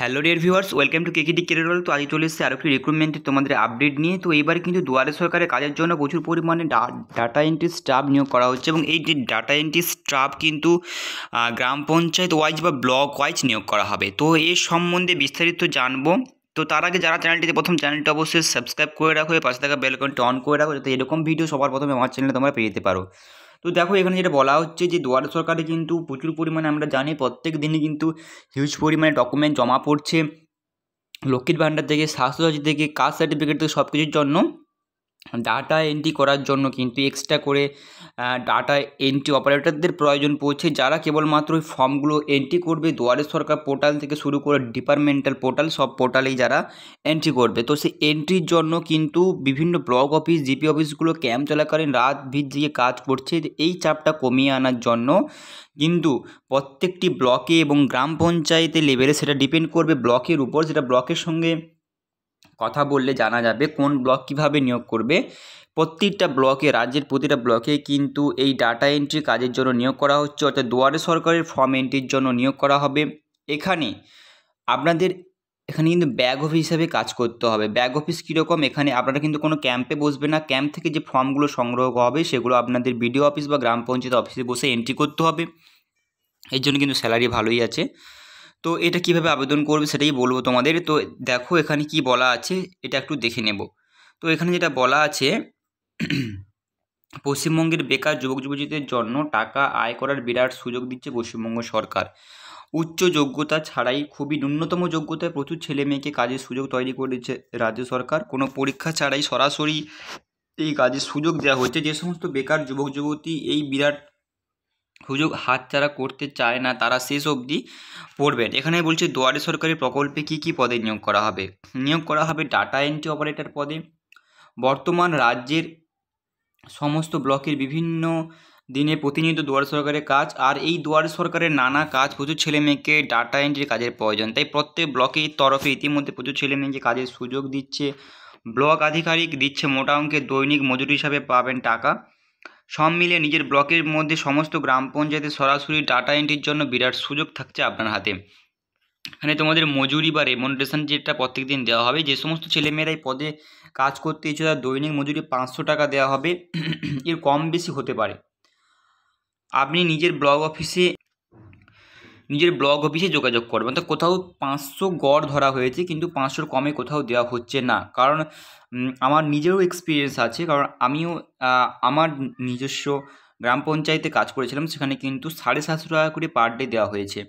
hello dear viewers welcome to কেকিডি career তো আজ চলে এসেছে আরও একটি রিক্রুটমেন্টের তোমাদের আপডেট নিয়ে তো এইবার কিন্তু দুয়ারে সরকারের কাজের জন্য প্রচুর পরিমাণে ডাটা এন্ট্রি স্টাফ নিয়োগ করা হচ্ছে এবং এই যে ডাটা এন্ট্রি স্টাফ কিন্তু গ্রাম পঞ্চায়েত ওয়াইজ বা ব্লক ওয়াইজ নিয়োগ করা হবে তো এ সম্বন্ধে বিস্তারিত জানবো তো তার আগে যারা চ্যানেলটিতে প্রথম চ্যানেলটা অবশ্যই সাবস্ক্রাইব করে রাখো পাশে থাকা বেলকনটি অন করে রাখো যাতে এরকম ভিডিও সবার প্রথমে আমার চ্যানেলে তোমরা পেয়ে যেতে পারো তো দেখো এখানে যেটা বলা হচ্ছে যে দুয়ার সরকারে কিন্তু প্রচুর পরিমাণে আমরা জানি প্রত্যেক দিনই কিন্তু হিউজ পরিমাণে ডকুমেন্ট জমা পড়ছে লক্ষ্মীর ভাণ্ডার থেকে স্বাস্থ্যসাথী থেকে কাস্ট সার্টিফিকেট থেকে সব কিছুর জন্য ডাটা এন্ট্রি করার জন্য কিন্তু এক্সট্রা করে ডাটা এন্ট্রি অপারেটরদের প্রয়োজন পড়ছে যারা কেবলমাত্র ওই ফর্মগুলো এন্ট্রি করবে দুয়ারে সরকার পোর্টাল থেকে শুরু করে ডিপার্টমেন্টাল পোর্টাল সব পোর্টালেই যারা এন্ট্রি করবে তো সেই এন্ট্রির জন্য কিন্তু বিভিন্ন ব্লক অফিস জিপি অফিসগুলো ক্যাম্প চলাকালীন রাত ভিত দিয়ে কাজ করছে এই চাপটা কমিয়ে আনার জন্য কিন্তু প্রত্যেকটি ব্লকে এবং গ্রাম পঞ্চায়েতে লেভেলে সেটা ডিপেন্ড করবে ব্লকের উপর সেটা ব্লকের সঙ্গে কথা বললে জানা যাবে কোন ব্লক কিভাবে নিয়োগ করবে প্রত্যেকটা ব্লকে রাজ্যের প্রতিটা ব্লকে কিন্তু এই ডাটা এন্ট্রি কাজের জন্য নিয়োগ করা হচ্ছে অর্থাৎ দুয়ারে সরকারের ফর্ম এন্ট্রির জন্য নিয়োগ করা হবে এখানে আপনাদের এখানে কিন্তু ব্যাগ অফিস হিসাবে কাজ করতে হবে ব্যাগ অফিস কীরকম এখানে আপনারা কিন্তু কোনো ক্যাম্পে বসবে না ক্যাম্প থেকে যে ফর্মগুলো সংগ্রহ হবে সেগুলো আপনাদের বিডিও অফিস বা গ্রাম পঞ্চায়েত অফিসে বসে এন্ট্রি করতে হবে এর জন্য কিন্তু স্যালারি ভালোই আছে তো এটা কিভাবে আবেদন করবে সেটাই বলবো তোমাদের তো দেখো এখানে কি বলা আছে এটা একটু দেখে নেব তো এখানে যেটা বলা আছে পশ্চিমবঙ্গের বেকার যুবক যুবতীদের জন্য টাকা আয় করার বিরাট সুযোগ দিচ্ছে পশ্চিমবঙ্গ সরকার উচ্চ যোগ্যতা ছাড়াই খুবই ন্যূনতম যোগ্যতায় প্রচুর ছেলে মেয়েকে কাজের সুযোগ তৈরি করে দিচ্ছে রাজ্য সরকার কোনো পরীক্ষা ছাড়াই সরাসরি এই কাজের সুযোগ দেওয়া হচ্ছে যে সমস্ত বেকার যুবক যুবতী এই বিরাট সুযোগ হাত যারা করতে চায় না তারা শেষ অবধি পড়বেন এখানে বলছে দুয়ারে সরকারি প্রকল্পে কি কি পদে নিয়োগ করা হবে নিয়োগ করা হবে ডাটা এন্ট্রি অপারেটর পদে বর্তমান রাজ্যের সমস্ত ব্লকের বিভিন্ন দিনে প্রতিনিয়ত দুয়ার সরকারের কাজ আর এই দুয়ার সরকারের নানা কাজ প্রচুর ছেলে মেয়েকে ডাটা এন্ট্রির কাজের প্রয়োজন তাই প্রত্যেক ব্লকের তরফে ইতিমধ্যে প্রচুর ছেলে মেয়েকে কাজের সুযোগ দিচ্ছে ব্লক আধিকারিক দিচ্ছে মোটা অঙ্কের দৈনিক মজুরি হিসাবে পাবেন টাকা সব মিলিয়ে নিজের ব্লকের মধ্যে সমস্ত গ্রাম পঞ্চায়েতে সরাসরি ডাটা এন্ট্রির জন্য বিরাট সুযোগ থাকছে আপনার হাতে এখানে তোমাদের মজুরি বা রেমন্ডেশন যেটা প্রত্যেক দিন দেওয়া হবে যে সমস্ত ছেলেমেয়েরা এই পদে কাজ করতে ইচ্ছে তার দৈনিক মজুরি পাঁচশো টাকা দেওয়া হবে এর কম বেশি হতে পারে আপনি নিজের ব্লক অফিসে নিজের ব্লক অফিসে যোগাযোগ করবে অর্থাৎ কোথাও পাঁচশো গড় ধরা হয়েছে কিন্তু পাঁচশোর কমে কোথাও দেওয়া হচ্ছে না কারণ আমার নিজেরও এক্সপিরিয়েন্স আছে কারণ আমিও আমার নিজস্ব গ্রাম পঞ্চায়েতে কাজ করেছিলাম সেখানে কিন্তু সাড়ে সাতশো টাকা করে পার ডে দেওয়া হয়েছে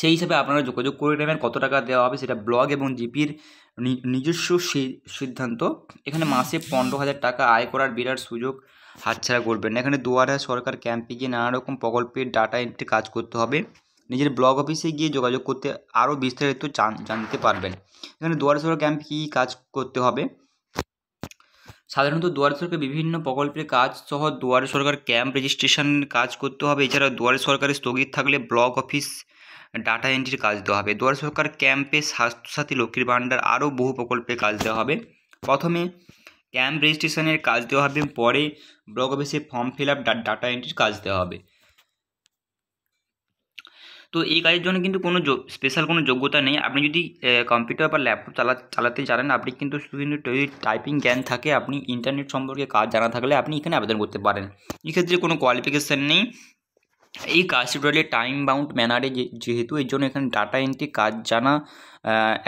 সেই হিসাবে আপনারা যোগাযোগ করে নেবেন কত টাকা দেওয়া হবে সেটা ব্লগ এবং জিপির নিজস্ব সিদ্ধান্ত এখানে মাসে পনেরো হাজার টাকা আয় করার বিরাট সুযোগ হাতছাড়া করবেন এখানে দুয়ারা সরকার ক্যাম্পে গিয়ে নানা রকম প্রকল্পের ডাটা এন্ট্রি কাজ করতে হবে নিজের ব্লগ অফিসে গিয়ে যোগাযোগ করতে আরও বিস্তারিত জানতে পারবেন এখানে দুয়ারে সরকার ক্যাম্প কী কাজ করতে হবে সাধারণত দুয়ারে সরকার বিভিন্ন প্রকল্পের কাজ সহ দুয়ারে সরকার ক্যাম্প রেজিস্ট্রেশন কাজ করতে হবে এছাড়া দুয়ারে সরকারের স্থগিত থাকলে ব্লক অফিস ডাটা এন্ট্রির কাজ দেওয়া হবে দুয়ার সরকার ক্যাম্পে স্বাস্থ্যসাথী লক্ষ্মীর ভাণ্ডার আরও বহু প্রকল্পে কাজ দেওয়া হবে প্রথমে ক্যাম্প রেজিস্ট্রেশনের কাজ দেওয়া হবে পরে ব্লক অফিসে ফর্ম ফিল আপ ডাটা এন্ট্রির কাজ দেওয়া হবে তো এই কাজের জন্য কিন্তু কোনো স্পেশাল কোনো যোগ্যতা নেই আপনি যদি কম্পিউটার বা ল্যাপটপ চালা চালাতে জানেন আপনি কিন্তু শুধু কিন্তু যদি টাইপিং জ্ঞান থাকে আপনি ইন্টারনেট সম্পর্কে কাজ জানা থাকলে আপনি এখানে আবেদন করতে পারেন এক্ষেত্রে কোনো কোয়ালিফিকেশান নেই এই কাজটি টোটালি টাইম বাউন্ড ম্যানারে যেহেতু এর জন্য এখানে ডাটা এন্ট্রি কাজ জানা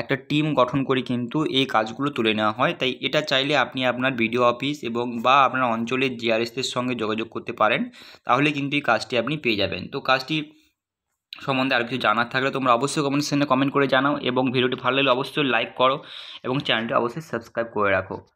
একটা টিম গঠন করে কিন্তু এই কাজগুলো তুলে নেওয়া হয় তাই এটা চাইলে আপনি আপনার ভিডিও অফিস এবং বা আপনার অঞ্চলের জিআরএসদের সঙ্গে যোগাযোগ করতে পারেন তাহলে কিন্তু এই কাজটি আপনি পেয়ে যাবেন তো কাজটি সম্বন্ধে আর কিছু জানার থাকলে তোমরা অবশ্যই কমেন্ট সেকশনে কমেন্ট করে জানাও এবং ভিডিওটি ভালো লাগলে অবশ্যই লাইক করো এবং চ্যানেলটি অবশ্যই সাবস্ক্রাইব করে রাখো